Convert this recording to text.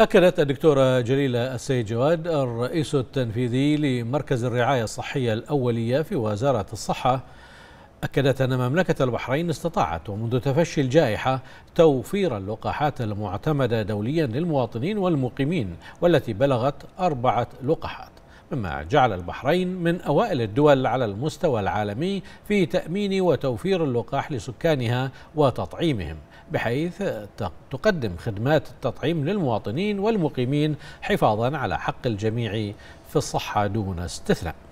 أكدت الدكتورة جليلة السيد جواد الرئيس التنفيذي لمركز الرعاية الصحية الأولية في وزارة الصحة أكدت أن مملكة البحرين استطاعت ومنذ تفشي الجائحة توفير اللقاحات المعتمدة دوليا للمواطنين والمقيمين والتي بلغت أربعة لقاحات مما جعل البحرين من أوائل الدول على المستوى العالمي في تأمين وتوفير اللقاح لسكانها وتطعيمهم بحيث تقدم خدمات التطعيم للمواطنين والمقيمين حفاظا على حق الجميع في الصحة دون استثناء